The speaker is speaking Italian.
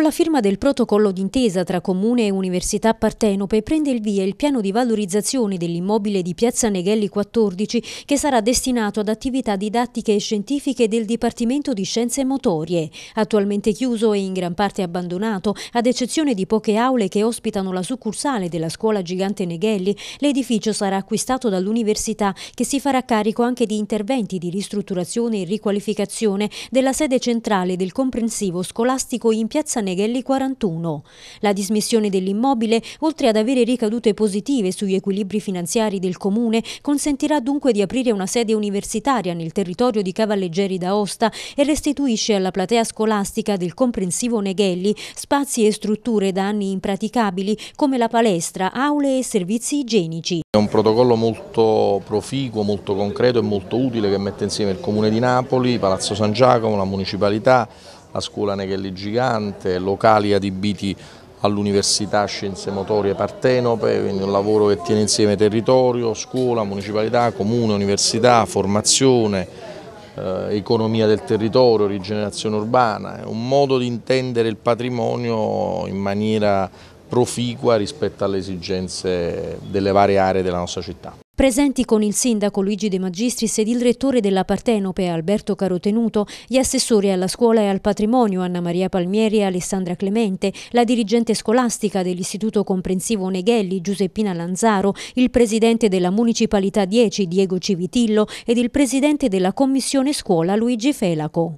Con la firma del protocollo d'intesa tra Comune e Università Partenope prende il via il piano di valorizzazione dell'immobile di Piazza Neghelli 14 che sarà destinato ad attività didattiche e scientifiche del Dipartimento di Scienze Motorie, attualmente chiuso e in gran parte abbandonato, ad eccezione di poche aule che ospitano la succursale della scuola gigante Neghelli, l'edificio sarà acquistato dall'Università che si farà carico anche di interventi di ristrutturazione e riqualificazione della sede centrale del comprensivo scolastico in Piazza Neghelli Neghelli 41. La dismissione dell'immobile, oltre ad avere ricadute positive sugli equilibri finanziari del Comune, consentirà dunque di aprire una sede universitaria nel territorio di Cavalleggeri d'Aosta e restituisce alla platea scolastica del comprensivo Neghelli spazi e strutture da anni impraticabili come la palestra, aule e servizi igienici. È un protocollo molto proficuo, molto concreto e molto utile che mette insieme il Comune di Napoli, Palazzo San Giacomo, la Municipalità, la scuola Neghelli Gigante, locali adibiti all'Università Scienze Motorie Partenope, quindi un lavoro che tiene insieme territorio, scuola, municipalità, comune, università, formazione, eh, economia del territorio, rigenerazione urbana, è un modo di intendere il patrimonio in maniera proficua rispetto alle esigenze delle varie aree della nostra città. Presenti con il sindaco Luigi De Magistris ed il rettore della Partenope Alberto Carotenuto, gli assessori alla scuola e al patrimonio Anna Maria Palmieri e Alessandra Clemente, la dirigente scolastica dell'Istituto Comprensivo Neghelli Giuseppina Lanzaro, il presidente della Municipalità 10 Diego Civitillo ed il presidente della Commissione Scuola Luigi Felaco.